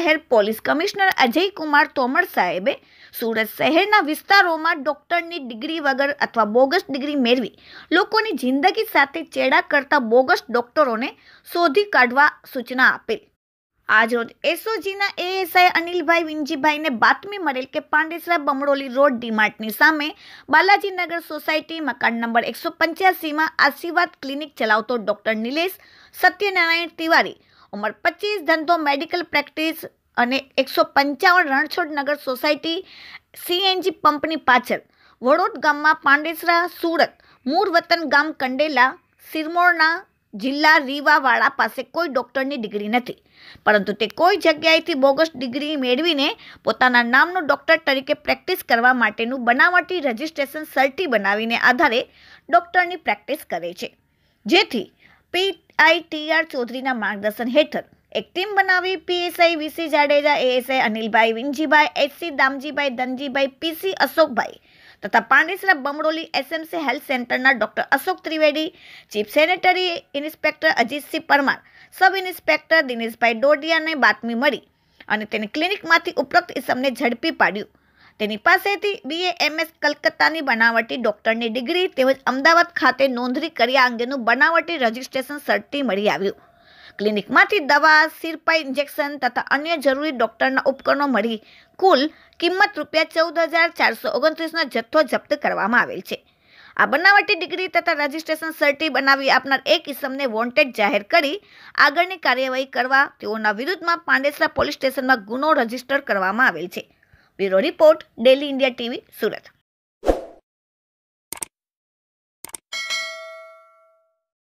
શહેર police commissioner Ajay Kumar Tomar સાહેબે સુરત શહેરના વિસ્તારોમાં ડૉક્ટરની ડિગ્રી વગર અથવા બોગસ ડિગ્રી મેળવી લોકોની જિંદગી સાથે ચેડા કરતા બોગસ ડૉક્ટરોને શોધી કાઢવા સૂચના આપેલ આજરોજ એસઓજીના એએસઆઈ અનિલભાઈ વિંજીભાઈને બાતમી મળેલ કે પાંડેસરા બમડોલી રોડ ડીમાર્ટની સામે બાલાજીનગર સોસાયટી મકાન નંબર એકસો પંચ્યાસીમાં આશીર્વાદ ક્લિનિક ચલાવતો ડૉક્ટર નિલેશ સત્યનારાયણ તિવારી ઉંમર પચીસ ધંધો મેડિકલ પ્રેક્ટિસ અને એકસો પંચાવન રણછોડ નગર સોસાયટી સીએનજી પંપની પાછળ વડોદ ગામમાં પાંડેસરા સુરત મૂળ વતન ગામ કંડેલા સિરમોરના જિલ્લા રીવાવાળા પાસે કોઈ ડૉક્ટરની ડિગ્રી નથી પરંતુ તે કોઈ જગ્યાએથી બોગસ ડિગ્રી મેળવીને પોતાના નામનું ડૉક્ટર તરીકે પ્રેક્ટિસ કરવા માટેનું બનાવટી રજિસ્ટ્રેશન સર્ટી બનાવીને આધારે ડૉક્ટરની પ્રેક્ટિસ કરે છે જેથી પીઆઈટીઆર ચૌધરીના માર્ગદર્શન હેઠળ એક ટીમ બનાવી PSI VC Jadeja ASI Anilbhai Vinjibhai HC Damjibhai Dhanjibhai PC Ashokbhai તથા પાંડેસરા બમડોલી એસએમસી હેલ્થ સેન્ટરના doctor Ashok Trivedi chief sanitary inspector Ajitsinh Parmar sub inspector Dineshbhai ડોડિયાને બાતમી મળી અને તેને ક્લિનિકમાંથી ઉપરોક્ત ઇસમને ઝડપી પાડ્યું તેની પાસેથી બીએ એમએસ કલકત્તાની બનાવટી ડોક્ટરની ડિગ્રી તેમજ અમદાવાદ ખાતે નોંધણી કર્યા અંગેનું બનાવટી રજીસ્ટ્રેશન સર્ટી મળી આવ્યું ક્લિનિકમાંથી દવા સિરપા ઇન્જેક્શન તથા અન્ય જરૂરી ડોક્ટરના ઉપકરણો મળી કુલ કિંમત રૂપિયા ચૌદ હજાર ચારસો ઓગણત્રીસનો જથ્થો જપ્ત કરવામાં આવેલ છે આ બનાવટી ડિગ્રી તથા રજિસ્ટ્રેશન સર્ટી બનાવી આપનાર એક ઇસમને વોન્ટેડ જાહેર કરી આગળની કાર્યવાહી કરવા તેઓના વિરુદ્ધમાં પાંડેસરા પોલીસ સ્ટેશનમાં ગુનો રજીસ્ટર કરવામાં આવેલ છે bureau report daily India TV Surat